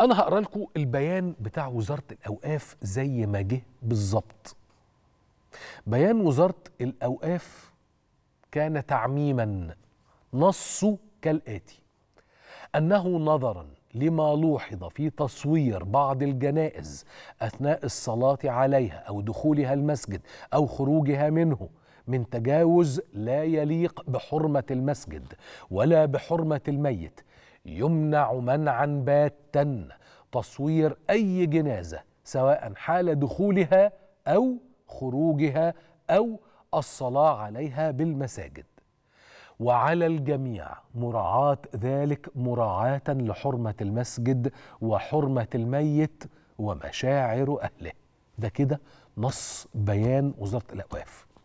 انا هقرا لكم البيان بتاع وزاره الاوقاف زي ما جه بالظبط بيان وزاره الاوقاف كان تعميما نصه كالاتي انه نظرا لما لوحظ في تصوير بعض الجنائز اثناء الصلاه عليها او دخولها المسجد او خروجها منه من تجاوز لا يليق بحرمه المسجد ولا بحرمه الميت يمنع منعا باتا تصوير اي جنازه سواء حال دخولها او خروجها او الصلاه عليها بالمساجد وعلى الجميع مراعاه ذلك مراعاه لحرمه المسجد وحرمه الميت ومشاعر اهله ده كده نص بيان وزاره الاوقاف